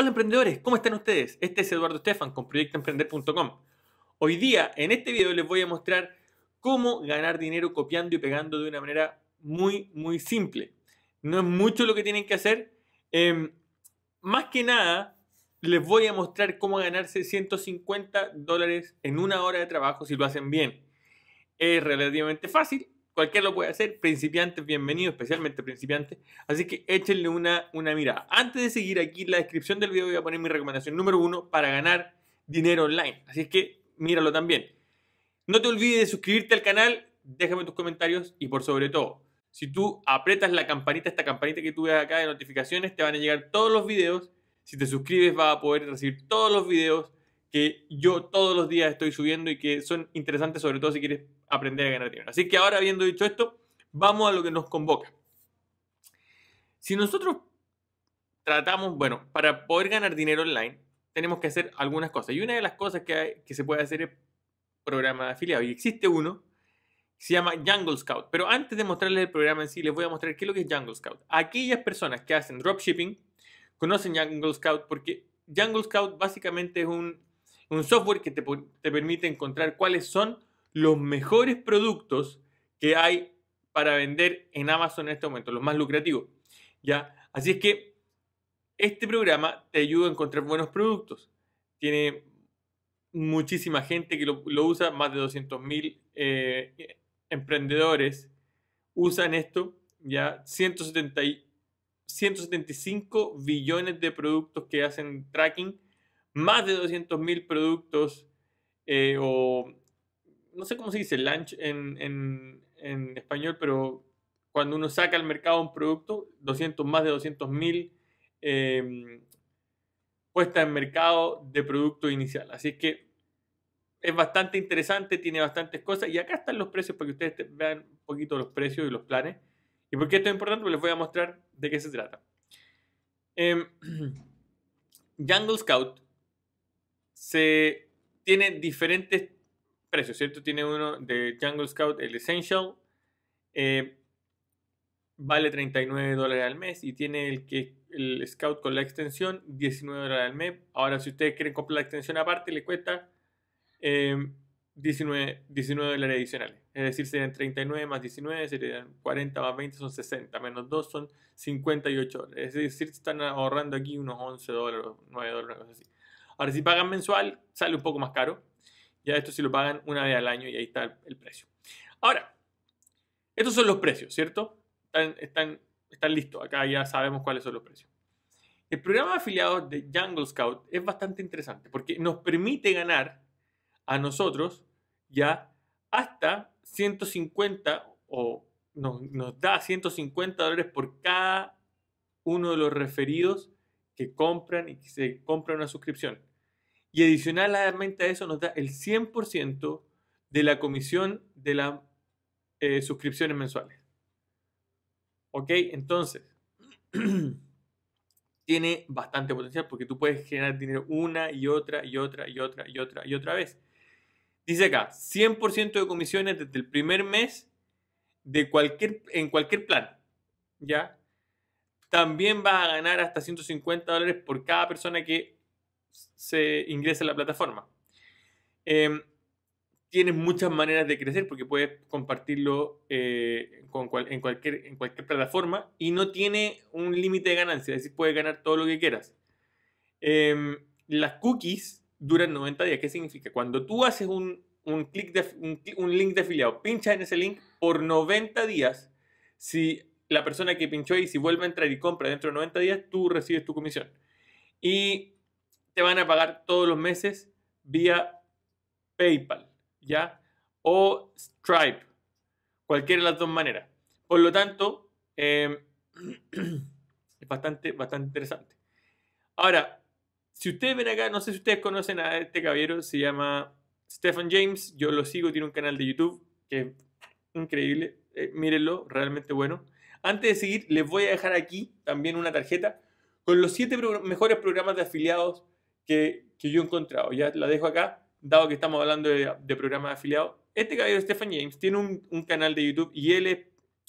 Hola emprendedores, ¿cómo están ustedes? Este es Eduardo Estefan con proyectoemprender.com. Hoy día en este video les voy a mostrar cómo ganar dinero copiando y pegando de una manera muy, muy simple. No es mucho lo que tienen que hacer. Em, más que nada, les voy a mostrar cómo ganarse 150 dólares en una hora de trabajo si lo hacen bien. Es relativamente fácil, Cualquiera lo puede hacer, principiantes, bienvenidos, especialmente principiantes. Así que échenle una, una mirada. Antes de seguir aquí la descripción del video voy a poner mi recomendación número uno para ganar dinero online. Así que míralo también. No te olvides de suscribirte al canal, déjame tus comentarios y por sobre todo, si tú aprietas la campanita, esta campanita que tú ves acá de notificaciones, te van a llegar todos los videos. Si te suscribes vas a poder recibir todos los videos que yo todos los días estoy subiendo y que son interesantes sobre todo si quieres aprender a ganar dinero. Así que ahora, habiendo dicho esto, vamos a lo que nos convoca. Si nosotros tratamos, bueno, para poder ganar dinero online, tenemos que hacer algunas cosas. Y una de las cosas que, se puede hacer es programa de afiliado. Y existe uno que se llama Jungle Scout. Pero antes de mostrarles el programa en sí, les voy a mostrar qué es lo que es Jungle Scout. Aquellas personas que hacen dropshipping conocen Jungle Scout porque Jungle Scout básicamente es un, software que te, te permite encontrar cuáles son los mejores productos que hay para vender en Amazon en este momento, los más lucrativos. ¿ya? Así es que este programa te ayuda a encontrar buenos productos. Tiene muchísima gente que lo, usa, más de 200.000 mil eh, emprendedores usan esto, ya 175 billones de productos que hacen tracking, más de 200.000 productos eh, o no sé cómo se dice launch en, en, español, pero cuando uno saca al mercado un producto, 200, más de 200.000 em, puestas en mercado de producto inicial. Así que es bastante interesante, tiene bastantes cosas. Y acá están los precios para que ustedes vean un poquito los precios y los planes. ¿Y por qué esto es importante? Pues les voy a mostrar de qué se trata. Em, Jungle Scout se tiene diferentes Precio, ¿cierto? Tiene uno de Jungle Scout, el Essential. Eh, vale 39 dólares al mes y tiene el, que, el Scout con la extensión 19 dólares al mes. Ahora, si ustedes quieren comprar la extensión aparte, le cuesta 19, eh, dólares adicionales. Es decir, serían 39 más 19, serían 40 más 20, son 60, menos 2 son 58 dólares. Es decir, están ahorrando aquí unos 11 dólares, 9 dólares, algo así. Ahora, si pagan mensual, sale un poco más caro. Ya esto si lo pagan una vez al año y ahí está el, precio. Ahora, estos son los precios, ¿cierto? Están, están, listos. Acá ya sabemos cuáles son los precios. El programa de afiliados de Jungle Scout es bastante interesante porque nos permite ganar a nosotros ya hasta 150 o nos, nos, da 150 dólares por cada uno de los referidos que compran y que se compran una suscripción. Y adicionalmente a eso nos da el 100% de la comisión de las eh, suscripciones mensuales. ¿Ok? Entonces, tiene bastante potencial porque tú puedes generar dinero una y otra y otra y otra y otra y otra vez. Dice acá, 100% de comisiones desde el primer mes de cualquier, en cualquier plan. ¿Ya? También vas a ganar hasta 150 dólares por cada persona que se ingresa a la plataforma. Em, tiene muchas maneras de crecer porque puedes compartirlo eh, con en, cualquier, en cualquier plataforma y no tiene un límite de ganancia, es decir, puedes ganar todo lo que quieras. Em, las cookies duran 90 días. ¿Qué significa? Cuando tú haces un, un, de, un, un link de afiliado, pinchas en ese link por 90 días, si la persona que pinchó ahí, si vuelve a entrar y compra dentro de 90 días, tú recibes tu comisión. Y van a pagar todos los meses vía PayPal, ¿ya? O Stripe, cualquiera de las dos maneras. Por lo tanto, em, es bastante, bastante interesante. Ahora, si ustedes ven acá, no sé si ustedes conocen a este caballero, se llama Stephen James, yo lo sigo, tiene un canal de YouTube que es increíble, eh, mírenlo, realmente bueno. Antes de seguir, les voy a dejar aquí también una tarjeta con los siete mejores programas de afiliados que, yo he encontrado. Ya la dejo acá, dado que estamos hablando de, de programas afiliados. Este caballero, Stephen James, tiene un, canal de YouTube y él es,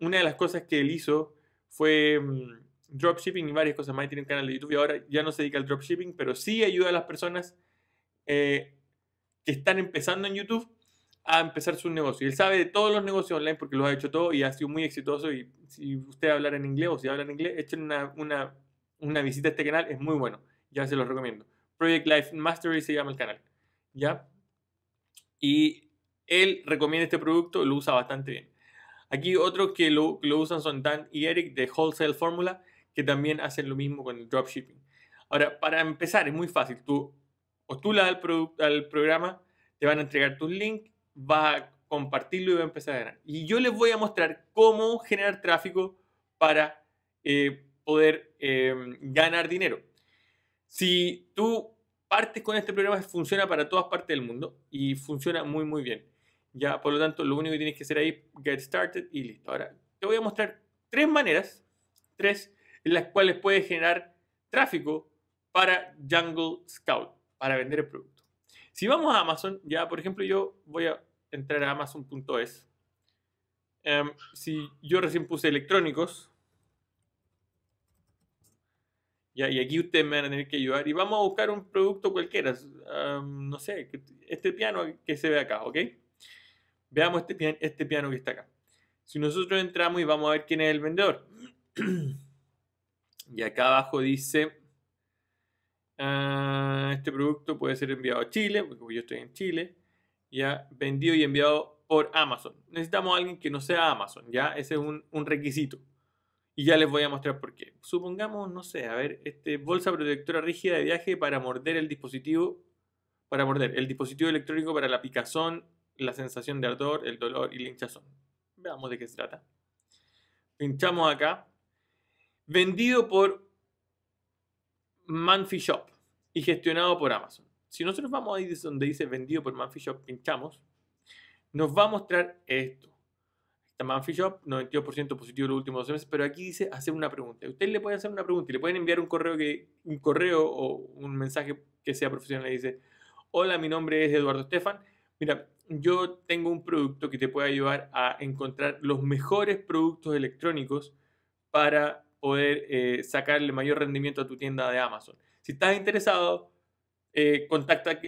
una de las cosas que él hizo fue mm, dropshipping y varias cosas más. Tiene un canal de YouTube y ahora ya no se dedica al dropshipping, pero sí ayuda a las personas eh, que están empezando en YouTube a empezar su negocio. Él sabe de todos los negocios online porque los ha hecho todo y ha sido muy exitoso. Y si usted habla en inglés o si habla en inglés, echen una, una visita a este canal, es muy bueno. Ya se los recomiendo. Project Life Mastery se llama el canal. ¿Ya? Y él recomienda este producto, lo usa bastante bien. Aquí otros que lo, usan son Dan y Eric de Wholesale Formula, que también hacen lo mismo con el dropshipping. Ahora, para empezar, es muy fácil. Tú postulas al, al programa, te van a entregar tus links, vas a compartirlo y vas a empezar a ganar. Y yo les voy a mostrar cómo generar tráfico para eh, poder eh, ganar dinero. Si tú partes con este programa funciona para todas partes del mundo y funciona muy muy bien. Ya, por lo tanto, lo único que tienes que hacer ahí, get started y listo. Ahora, te voy a mostrar tres maneras, tres, en las cuales puedes generar tráfico para Jungle Scout, para vender el producto. Si vamos a Amazon, ya, por ejemplo, yo voy a entrar a amazon.es. Em, si yo recién puse electrónicos, y aquí ustedes me van a tener que ayudar. Y vamos a buscar un producto cualquiera. no sé, este piano que se ve acá, ¿ok? Veamos este, este, piano que está acá. Si nosotros entramos y vamos a ver quién es el vendedor. y acá abajo dice, ah, este producto puede ser enviado a Chile, porque yo estoy en Chile, ya vendido y enviado por Amazon. Necesitamos a alguien que no sea Amazon, ya ese es un requisito. Y ya les voy a mostrar por qué. Supongamos, no sé, a ver, este bolsa protectora rígida de viaje para morder el dispositivo, para morder el dispositivo electrónico para la picazón, la sensación de ardor, el dolor y la hinchazón. Veamos de qué se trata. Pinchamos acá. Vendido por Manfi Shop y gestionado por Amazon. Si nosotros vamos ahí donde dice vendido por Manfi Shop, pinchamos, nos va a mostrar esto. Manfish Shop, 92% positivo los últimos dos meses, pero aquí dice hacer una pregunta. Usted le puede hacer una pregunta y le pueden enviar un correo, que, un correo o un mensaje que sea profesional. y dice, hola, mi nombre es Eduardo Estefan. Mira, yo tengo un producto que te puede ayudar a encontrar los mejores productos electrónicos para poder eh, sacarle mayor rendimiento a tu tienda de Amazon. Si estás interesado, eh, contacta,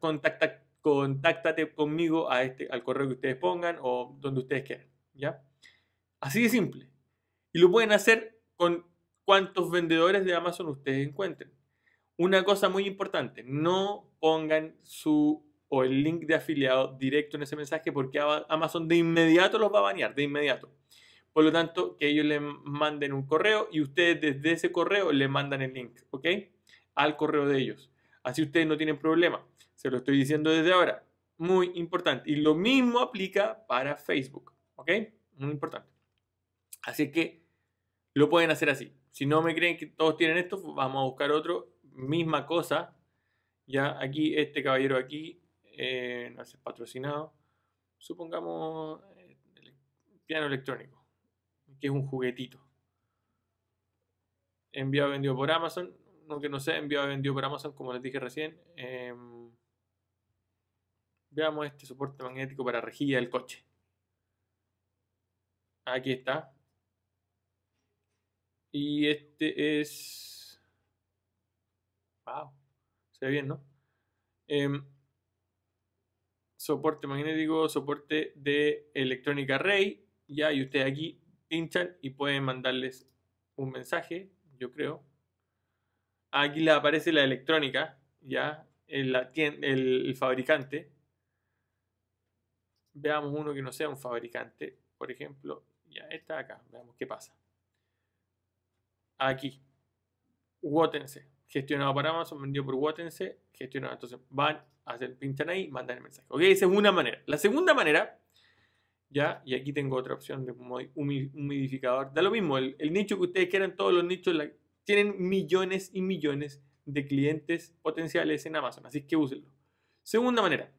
contacta, contáctate conmigo a este, al correo que ustedes pongan o donde ustedes quieran. ¿ya? Así de simple. Y lo pueden hacer con cuantos vendedores de Amazon ustedes encuentren. Una cosa muy importante, no pongan su o el link de afiliado directo en ese mensaje porque Amazon de inmediato los va a banear, de inmediato. Por lo tanto, que ellos le manden un correo y ustedes desde ese correo le mandan el link, ¿ok? Al correo de ellos. Así ustedes no tienen problema. Se lo estoy diciendo desde ahora. Muy importante. Y lo mismo aplica para Facebook. ¿Ok? Muy importante. Así que lo pueden hacer así. Si no me creen que todos tienen esto, vamos a buscar otro. Misma cosa. Ya aquí, este caballero aquí, eh, no es patrocinado. Supongamos el eh, piano electrónico, que es un juguetito. Enviado vendido por Amazon. No que no sea enviado vendido por Amazon, como les dije recién. Em, veamos este soporte magnético para rejilla del coche. Aquí está. Y este es... Wow. Se ve bien, ¿no? Em, soporte magnético, soporte de electrónica Rey Ya, y ustedes aquí pinchan y pueden mandarles un mensaje, yo creo. Aquí les aparece la electrónica, ya, el fabricante. Veamos uno que no sea un fabricante, por ejemplo, ya está acá, veamos qué pasa. Aquí, Wotense, gestionado para Amazon, vendido por Wotense, gestionado. Entonces van, a hacer, pinchan ahí, mandan el mensaje. Ok, esa es una manera. La segunda manera, ya, y aquí tengo otra opción de humidificador. Da lo mismo, el, nicho que ustedes quieran, todos los nichos tienen millones y millones de clientes potenciales en Amazon, así que úsenlo. Segunda manera,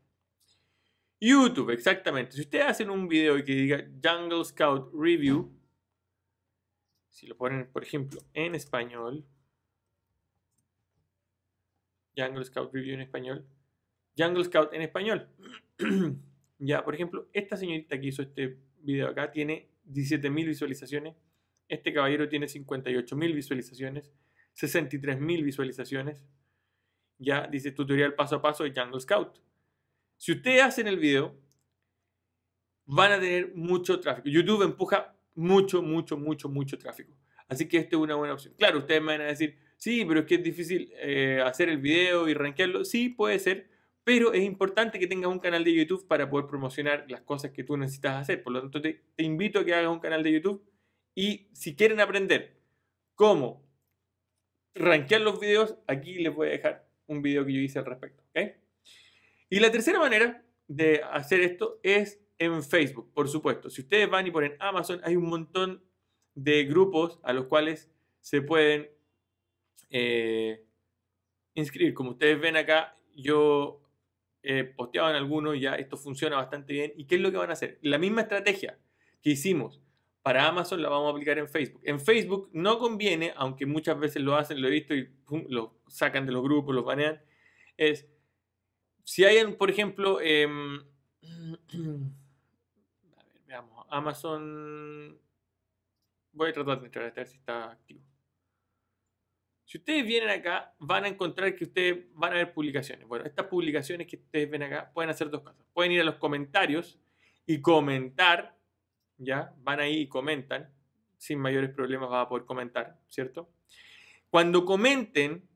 YouTube, exactamente. Si ustedes hacen un video Y que diga Jungle Scout Review, si lo ponen, por ejemplo, en español, Jungle Scout Review en español, Jungle Scout en español. ya, por ejemplo, esta señorita que hizo este video acá tiene 17.000 visualizaciones, este caballero tiene 58.000 visualizaciones, 63.000 visualizaciones. Ya dice tutorial paso a paso de Jungle Scout. Si ustedes hacen el video, van a tener mucho tráfico. YouTube empuja mucho, mucho, mucho, mucho tráfico. Así que esta es una buena opción. Claro, ustedes me van a decir, sí, pero es que es difícil eh, hacer el video y rankearlo. Sí, puede ser, pero es importante que tengas un canal de YouTube para poder promocionar las cosas que tú necesitas hacer. Por lo tanto, te, invito a que hagas un canal de YouTube y si quieren aprender cómo rankear los videos, aquí les voy a dejar un video que yo hice al respecto. ¿okay? Y la tercera manera de hacer esto es en Facebook, por supuesto. Si ustedes van y ponen Amazon, hay un montón de grupos a los cuales se pueden eh, inscribir. Como ustedes ven acá, yo he posteado en algunos, ya esto funciona bastante bien. ¿Y qué es lo que van a hacer? La misma estrategia que hicimos para Amazon la vamos a aplicar en Facebook. En Facebook no conviene, aunque muchas veces lo hacen, lo he visto y lo sacan de los grupos, los banean, es si hay, por ejemplo, em, Amazon, voy a tratar de entrar a ver si está activo. Si ustedes vienen acá, van a encontrar que ustedes van a ver publicaciones. Bueno, estas publicaciones que ustedes ven acá pueden hacer dos cosas. Pueden ir a los comentarios y comentar, ¿ya? Van ahí y comentan. Sin mayores problemas van a poder comentar, ¿cierto? Cuando comenten,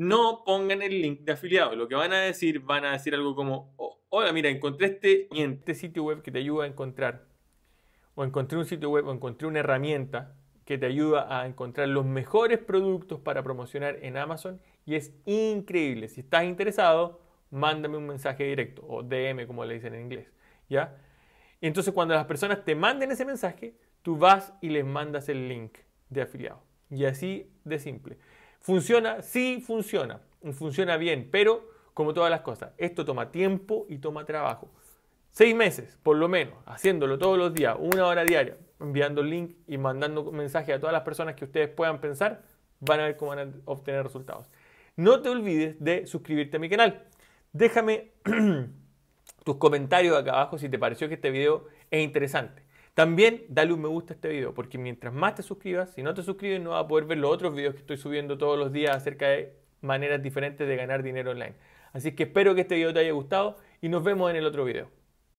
no pongan el link de afiliado. Lo que van a decir, van a decir algo como, oh, hola, mira, encontré este, este sitio web que te ayuda a encontrar, o encontré un sitio web, o encontré una herramienta que te ayuda a encontrar los mejores productos para promocionar en Amazon y es increíble. Si estás interesado, mándame un mensaje directo o DM como le dicen en inglés, ¿ya? entonces cuando las personas te manden ese mensaje, tú vas y les mandas el link de afiliado. Y así de simple. ¿Funciona? Sí, funciona. Funciona bien, pero como todas las cosas, esto toma tiempo y toma trabajo. Seis meses, por lo menos, haciéndolo todos los días, una hora diaria, enviando link y mandando mensajes a todas las personas que ustedes puedan pensar, van a ver cómo van a obtener resultados. No te olvides de suscribirte a mi canal. Déjame tus comentarios acá abajo si te pareció que este video es interesante. También dale un me gusta a este video, porque mientras más te suscribas, si no te suscribes no vas a poder ver los otros videos que estoy subiendo todos los días acerca de maneras diferentes de ganar dinero online. Así que espero que este video te haya gustado y nos vemos en el otro video.